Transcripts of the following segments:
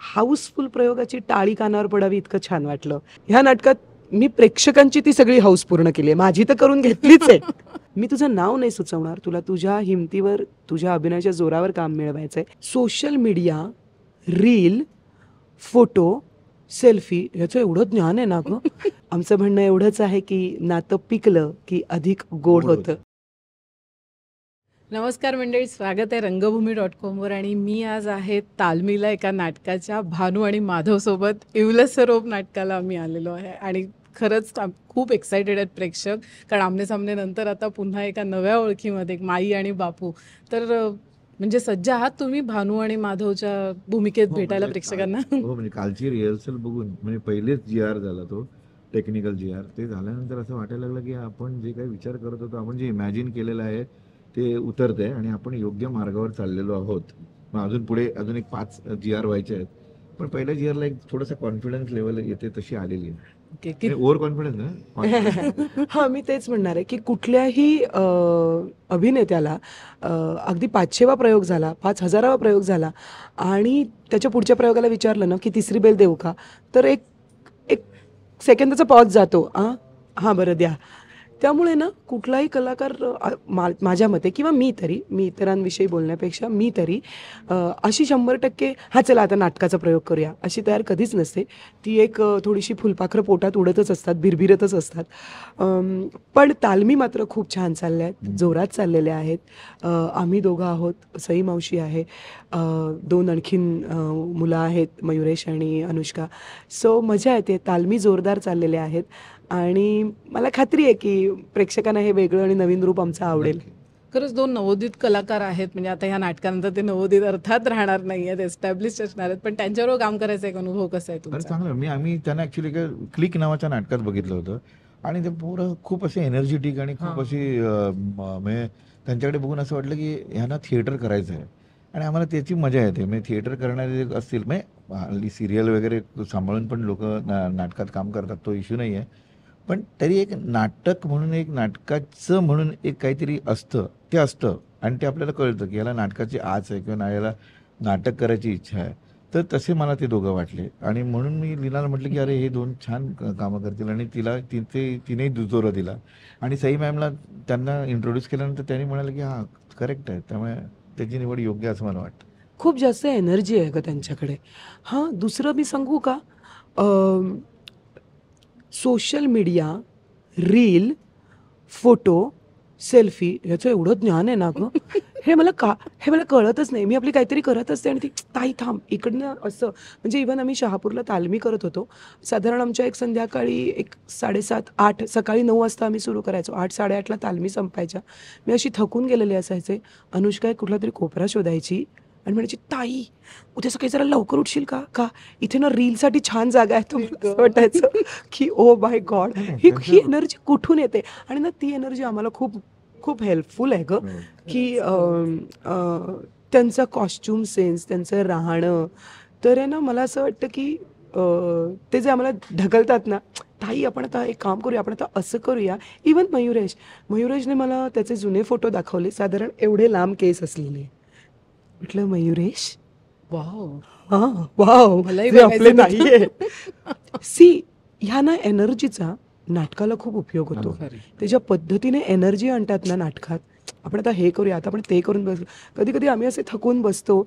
House full प्रयोगाची टाळी कानावर पडावी इतकं छान वाटलं ह्या नाटकात मी प्रेक्षकांची ती सगळी हाऊस पूर्ण केली माझी तर करून घेतलीच आहे मी तुझं नाव नाही सुचवणार तुला तुझ्या हिमतीवर तुझ्या अभिनयाच्या जोरावर काम मिळवायचंय social media reel photo selfie ह्याचं एवढं ज्ञान आहे ना गं आमचं म्हणणं एवढंच आहे की नातं पिकलं की अधिक गोड होतं नमस्कार मंडळी स्वागत आहे रंगभूमी डॉट कॉमवर आणि मी आज आहे तालमीला एका नाटकाच्या भानू आणि माधवसोबत इवलस सरोप नाटकाला आम्ही आलेलो आहे आणि खरंच खूप एक्सायटेड आहेत प्रेक्षक कारण आमने सामने नंतर आता पुन्हा एका नव्या ओळखीमध्ये एक माई आणि बापू तर म्हणजे सज्ज आहात तुम्ही भानू आणि माधवच्या भूमिकेत हो, भेटायला म्हणजे प्रेक्षकांना हो, म्हणजे कालची रिहर्सल बघून म्हणजे पहिलेच जी आर झाला तो टेक्निकल जी आर ते झाल्यानंतर असं वाटायला लागलं की आपण जे काही विचार करत होतो आपण जे इमॅजिन केलेलं आहे ते उतरते आणि आपण योग्य मार्गावर चाललेलो आहोत मग अजून पुढे अजून एक पाच जी आर व्हायचे आहेत पण पहिल्या जी आरला एक थोडासा कॉन्फिडन्स लेवल येते तशी आलेली आहे ओव्हर कॉन्फिडन्स हा मी तेच म्हणणार आहे की कुठल्याही अभिनेत्याला अगदी पाचशेवा प्रयोग झाला पाच हजारावा प्रयोग झाला आणि त्याच्या पुढच्या प्रयोगाला विचारलं ना की तिसरी बेल देऊ का तर एक एक सेकंदाचा पॉज जातो हा हां बरं द्या त्यामुळे ना कुठलाही कलाकार मा माझ्या मते किंवा मी तरी मी इतरांविषयी बोलण्यापेक्षा मी तरी अशी शंभर टक्के हा चला आता नाटकाचा प्रयोग करूया अशी तयार कधीच नसते ती एक थोडीशी फुलपाखरं पोटात उडतच असतात भिरभिरतच असतात पण तालमी मात्र खूप छान चालल्या आहेत जोरात चाललेल्या आहेत आम्ही दोघं आहोत सई मावशी आहे दोन आणखीन मुलं आहेत मयुरेश आणि अनुष्का सो मजा येते तालमी जोरदार चाललेल्या आहेत आणि मला खात्री आहे की प्रेक्षकांना हे वेगळं आणि नवीन रूप आमचं आवडेल खरंच दोन नवोदित कलाकार आहेत म्हणजे आता ह्या नाटकानंतर ते नवोदित अर्थात राहणार नाही आहेत एस्टॅब्लिश असणार आहेत पण त्यांच्याबरोबर काम करायचा एक अनुभव कसा आहे तुमचा चांगलं मी आम्ही त्यांना ऍक्च्युली क्लिक नावाच्या नाटकात बघितलं होतं आणि ते पोरं खूप असे एनर्जेटिक आणि खूप अशी म्हणजे त्यांच्याकडे बघून असं वाटलं की ह्यांना थिएटर करायचं आहे आणि आम्हाला त्याची मजा येते म्हणजे थिएटर करणारे असतील म्हणजे हल्ली सिरियल वगैरे सांभाळून पण लोक नाटकात काम करतात तो इश्यू नाही पण तरी एक नाटक म्हणून एक नाटकाचं म्हणून एक काहीतरी असतं ते असतं आणि ते आपल्याला कळतं की याला नाटकाची आच आहे किंवा याला नाटक करायची इच्छा आहे तर तसे मला ते दोघं वाटले आणि म्हणून मी लीनाला म्हटलं की अरे हे दोन छान कामं करतील आणि तिला तिथे तिनेही दुजोरा दिला आणि सई मॅमला त्यांना इंट्रोड्यूस केल्यानंतर त्यांनी म्हणाले की हां करेक्ट आहे त्यामुळे त्याची निवड योग्य असं मला वाटतं खूप जास्त एनर्जी आहे का त्यांच्याकडे हां दुसरं मी सांगू का social media reel photo selfie ह्याचं एवढं ज्ञान आहे ना गं हे मला का हे मला कळतच नाही मी आपली काहीतरी करत असते आणि ती ताई थांब इकडनं असं म्हणजे इव्हन आम्ही शहापूरला तालमी करत होतो साधारण आमच्या एक संध्याकाळी एक साडेसात आठ सकाळी नऊ वाजता आम्ही सुरू करायचो आठ साडेआठला तालमी संपायच्या मी अशी थकून गेलेली असायचे अनुष्का एक कुठला तरी कोपरा शोधायची आणि म्हणायची ताई उद्या सकाळी जरा लवकर उठशील का का इथे ना रीलसाठी छान जागा आहे तुम्हाला वाटायचं की ओ बाय गॉड ही ही एनर्जी कुठून येते आणि ना ती एनर्जी आम्हाला खूप खूप हेल्पफुल आहे ग की त्यांचा कॉस्ट्युम सेन्स त्यांचं राहणं तर आहे ना मला असं वाटतं की ते जे आम्हाला ढकलतात ना ताई आपण आता एक काम करूया आपण आता असं करूया इवन मयुरेश मयुरेशने मला त्याचे जुने फोटो दाखवले साधारण एवढे लांब केस असलेले म्हटलं मयुरेश वाव हा वाव नाहीये सी एनर्जीचा नाटकाला खूप उपयोग होतो त्याच्या पद्धतीने एनर्जी आणतात ना नाटकात आपण आता हे करूया आता आपण ते करून बसलो कधी कधी आम्ही असे थकून बसतो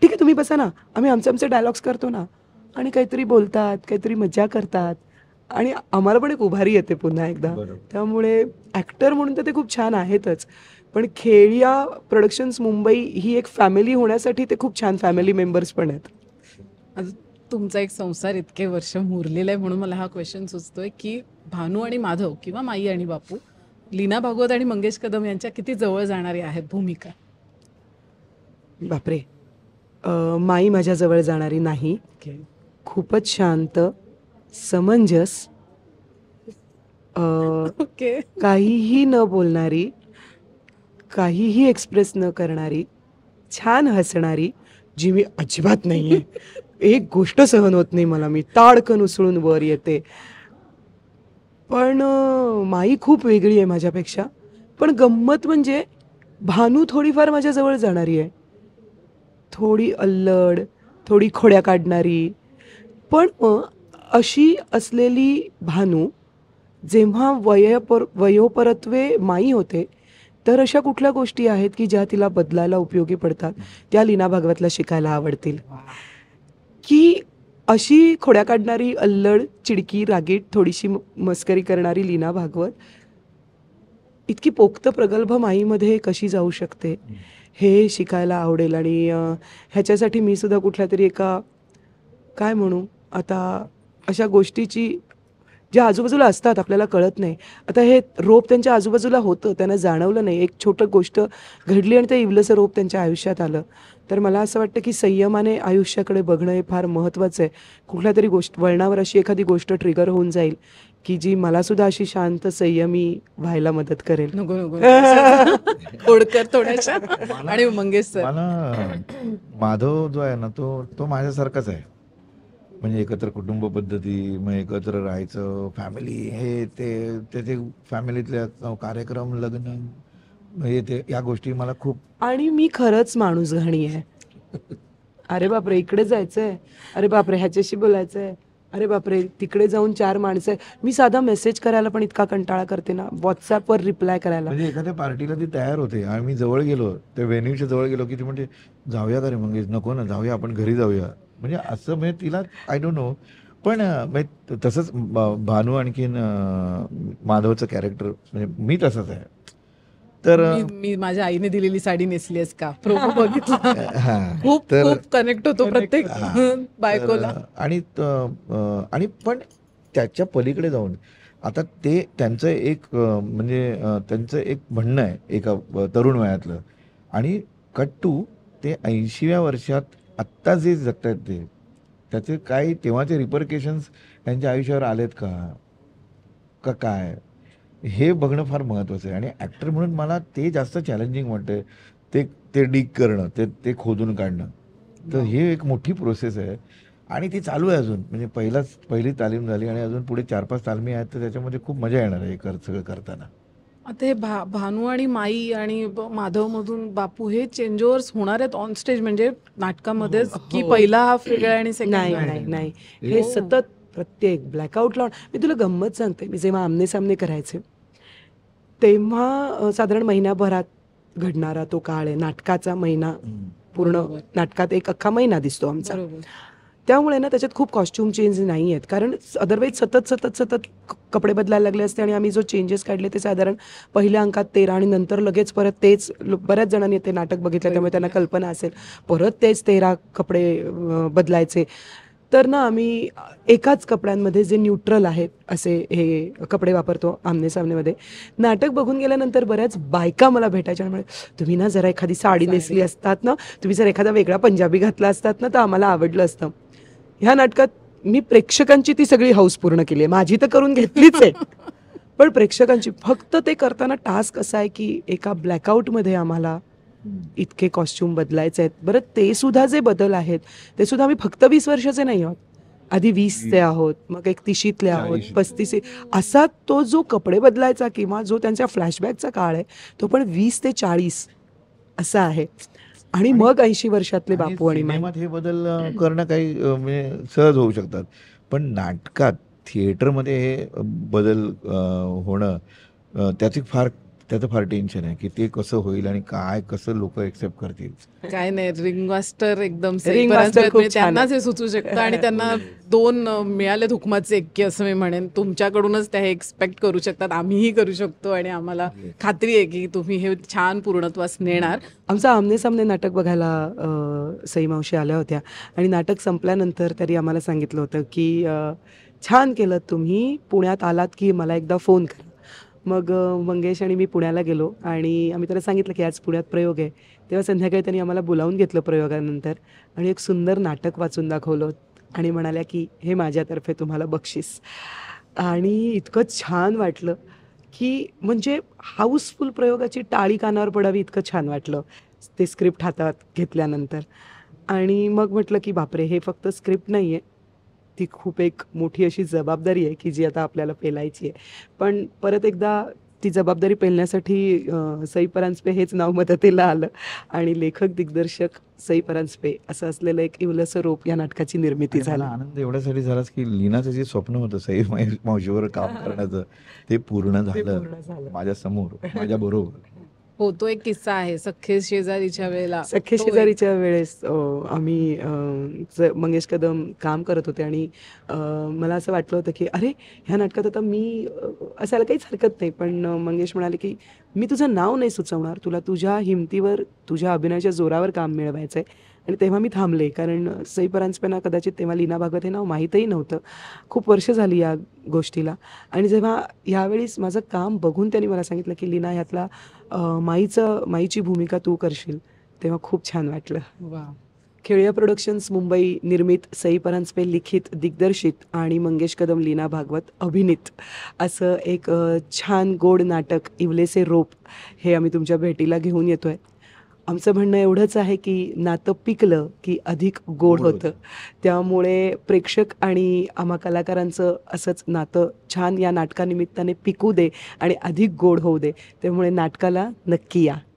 ठीक आहे तुम्ही बसा ना आम्ही आमचे आमचे डायलॉग्स करतो ना आणि काहीतरी बोलतात काहीतरी मजा करतात आणि आम्हाला पण एक उभारी येते पुन्हा एकदा त्यामुळे ऍक्टर म्हणून तर ते खूप छान आहेतच पण खेळिया प्रोडक्शन्स मुंबई ही एक फॅमिली होण्यासाठी ते खूप छान फॅमिली मेंबर्स पण आहेत तुमचा एक संसार इतके वर्ष मुरलेला आहे म्हणून मला हा क्वेश्चन सुचतोय की भानू आणि माधव किंवा माई आणि बापू लीना भागवत आणि मंगेश कदम यांच्या किती जवळ जाणारी आहेत भूमिका बापरे माई माझ्या जवळ जाणारी नाही खूपच शांत समंजस ओके काहीही न बोलणारी काहीही एक्सप्रेस न करणारी छान हसणारी जी मी अजिबात नाही आहे एक गोष्ट सहन होत नाही मला मी ताडकन उसळून वर येते पण माई खूप वेगळी आहे माझ्यापेक्षा पण गंमत म्हणजे भानू थोडीफार माझ्याजवळ जाणारी आहे थोडी अल्लड थोडी खोड्या काढणारी पण अशी असलेली भानू जेव्हा वयपर वयोपरत्वे माई होते तर अशा कुठल्या गोष्टी आहेत की ज्या तिला बदलायला उपयोगी पडतात त्या लीना भागवतला शिकायला आवडतील की अशी खोड्या काढणारी अल्लड चिडकी रागीट थोडीशी मस्करी करणारी लीना भागवत इतकी पोक्त प्रगल्भ माईमध्ये कशी जाऊ शकते हे शिकायला आवडेल आणि ह्याच्यासाठी मी सुद्धा कुठल्या तरी एका काय म्हणू आता अशा गोष्टीची जे आजूबाजूला असतात आपल्याला कळत नाही आता हे रोप त्यांच्या आजूबाजूला होतं त्यांना जाणवलं नाही एक छोटं गोष्ट घडली आणि ते इवलंसं रोप त्यांच्या आयुष्यात आलं तर मला असं वाटतं की संयमाने आयुष्याकडे बघणं हे फार महत्त्वाचं आहे कुठल्या तरी गोष्ट वळणावर अशी एखादी गोष्ट ट्रिगर होऊन जाईल की जी मला सुद्धा अशी शांत संयमी व्हायला मदत करेल थोडक्यात आणि मंगेश सर माधव जो आहे ना तो तो माझ्यासारखाच आहे म्हणजे एकत्र कुटुंब पद्धती मग एकत्र राहायचं फॅमिली हे ते त्याचे फॅमिलीतल्या कार्यक्रम लग्न हे ते या गोष्टी मला खूप आणि मी खरंच माणूस घाणी आहे अरे बापरे इकडे जायचंय अरे बापरे ह्याच्याशी बोलायचंय अरे बापरे तिकडे जाऊन चार माणसं मी साधा मेसेज करायला पण इतका कंटाळा करते ना व्हॉट्सअपवर रिप्लाय करायला म्हणजे एखाद्या पार्टीला ती तयार होते आणि मी जवळ गेलो त्या वेन्यूच्या जवळ गेलो की ती म्हणजे जाऊया का रे मग नको ना जाऊया आपण घरी जाऊया म्हणजे असं म्हणजे तिला आय डोंट नो पण म्हणजे तसंच भानू आणखीन माधवचं कॅरेक्टर म्हणजे मी तसंच आहे तर मी, माझ्या आईने दिलेली साडी नेसली आहेस का प्रोमो बघितला खूप कनेक्ट होतो प्रत्येक बायकोला आणि आणि पण त्याच्या पलीकडे जाऊन आता ते त्यांचं एक म्हणजे त्यांचं एक म्हणणं आहे एका तरुण वयातलं आणि कट्टू ते ऐंशीव्या वर्षात आत्ता जे जगत आहेत ते त्याचे काही तेव्हाचे रिपरकेशन्स त्यांच्या आयुष्यावर आलेत का का काय हे बघणं फार महत्त्वाचं आहे आणि ॲक्टर म्हणून मला ते जास्त चॅलेंजिंग वाटतं ते ते डिग करणं ते ते खोदून काढणं तर हे एक मोठी प्रोसेस आहे आणि ती चालू आहे अजून म्हणजे पहिलाच पहिली तालीम झाली आणि अजून पुढे चार पाच तालमी आहेत तर त्याच्यामध्ये खूप मजा येणार आहे कर सगळं करताना ते भा भानू आणि माई आणि माधव मधून बापू हे चेंजओवर्स होणार आहेत ऑन स्टेज म्हणजे नाटकामध्ये हो. की पहिला हाफ वेगळा आणि सेकंड नाही नाही हे हो. सतत प्रत्येक ब्लॅकआउट लावून मी तुला गंमत सांगते मी जेव्हा आमने सामने करायचे तेव्हा साधारण महिनाभरात घडणारा तो काळ आहे नाटकाचा महिना पूर्ण नाटकात एक अख्खा महिना दिसतो आमचा त्यामुळे ना त्याच्यात खूप कॉस्ट्युम चेंज नाही आहेत कारण अदरवाईज सतत सतत सतत कपडे बदलायला लागले असते आणि आम्ही जो चेंजेस काढले ते साधारण पहिल्या अंकात तेरा आणि नंतर लगेच परत तेच बऱ्याच जणांनी ते नाटक बघितलं त्यामुळे त्यांना कल्पना असेल परत तेच तेरा कपडे बदलायचे तर ना आम्ही एकाच कपड्यांमध्ये जे न्यूट्रल आहेत असे हे कपडे वापरतो आमने सामनेमध्ये नाटक बघून गेल्यानंतर बऱ्याच बायका मला भेटायच्या तुम्ही ना जरा एखादी साडी नेसली असतात ना तुम्ही जर एखादा वेगळा पंजाबी घातला असतात ना तर आम्हाला आवडलं असतं ह्या नाटकात मी प्रेक्षकांची ती सगळी हौस पूर्ण केली आहे माझी तर करून घेतलीच आहे पण प्रेक्षकांची फक्त ते करताना टास्क असा आहे की एका ब्लॅकआउटमध्ये आम्हाला इतके कॉस्ट्युम बदलायचे आहेत बरं ते सुद्धा जे बदल आहेत ते सुद्धा आम्ही फक्त वीस वर्षाचे नाही आहोत आधी वीसचे आहोत मग एक तिशीतले आहोत पस्तीस असा तो जो कपडे बदलायचा किंवा जो त्यांच्या फ्लॅशबॅकचा काळ आहे तो पण वीस ते चाळीस असा आहे आणि मग ऐंशी वर्षातले बापू आणि हे बदल करणं काही म्हणजे सहज होऊ शकतात पण नाटकात थिएटरमध्ये हे बदल होणं त्याची फार त्याचं फार टेन्शन आहे की ते कसं होईल आणि काय कसं लोक एक्सेप्ट करतील काय नाही रिंग एकदम त्यांनाच हे सुचू शकतं आणि त्यांना हो. दोन मिळाले हुकमाचे एक असं मी म्हणेन तुमच्याकडूनच त्या एक्सपेक्ट करू शकतात आम्हीही करू शकतो आणि आम्हाला खात्री आहे की तुम्ही हे छान पूर्णत्वास नेणार आमचं आमने सामने नाटक बघायला मावशी आल्या होत्या आणि नाटक संपल्यानंतर तरी आम्हाला सांगितलं होतं की छान केलं तुम्ही पुण्यात आलात की मला एकदा फोन करा मग मंगेश आणि मी पुण्याला गेलो आणि आम्ही त्याला सांगितलं की आज पुण्यात प्रयोग आहे तेव्हा संध्याकाळी त्यांनी आम्हाला बोलावून घेतलं प्रयोगानंतर आणि एक सुंदर नाटक वाचून दाखवलं आणि म्हणाल्या की हे माझ्यातर्फे तुम्हाला बक्षीस आणि इतकं छान वाटलं की म्हणजे हाऊसफुल प्रयोगाची टाळी कानावर पडावी इतकं छान वाटलं ते स्क्रिप्ट हातात घेतल्यानंतर आणि मग म्हटलं की बापरे हे फक्त स्क्रिप्ट नाही आहे ती खूप एक मोठी अशी जबाबदारी आहे की जी आता आपल्याला पेलायची आहे पण परत एकदा ती जबाबदारी पेलण्यासाठी सई परांजपे हेच नाव मदतीला आलं आणि लेखक दिग्दर्शक सई परांजपे असं असलेलं एक इवलस रोप या नाटकाची निर्मिती झाली आनंद एवढ्यासाठी झालाच की लीनाचं जे स्वप्न होतं सई मावशीवर काम करण्याचं ते पूर्ण झालं माझ्या समोर माझ्या बरोबर हो तो एक किस्सा आहे सख्खे शेजारीच्या वेळेला सख्खे शेजारीच्या वेळेस आम्ही मंगेश कदम काम करत होते आणि मला असं वाटलं होतं की अरे ह्या नाटकात आता मी असायला काहीच हरकत नाही पण मंगेश म्हणाले की मी तुझं नाव नाही सुचवणार तुला तुझ्या हिमतीवर तुझ्या अभिनयाच्या जोरावर काम मिळवायचं आहे आणि तेव्हा मी थांबले कारण सई परांजपेना कदाचित तेव्हा लीना भागवत हे नाव माहीतही नव्हतं खूप वर्ष झाली या गोष्टीला आणि जेव्हा यावेळेस माझं काम बघून त्यांनी मला सांगितलं की लीना ह्यातला माईचं माईची भूमिका तू करशील तेव्हा खूप छान वाटलं खेळया प्रोडक्शन्स मुंबई निर्मित सई परांजपे लिखित दिग्दर्शित आणि मंगेश कदम लीना भागवत अभिनीत असं एक छान गोड नाटक इवलेसे रोप हे आम्ही तुमच्या भेटीला घेऊन येतो आमचं म्हणणं एवढंच आहे की नातं पिकलं की अधिक गोड होतं त्यामुळे प्रेक्षक आणि आम्हा कलाकारांचं असंच नातं छान या नाटकानिमित्ताने पिकू दे आणि अधिक गोड होऊ दे त्यामुळे नाटकाला नक्की या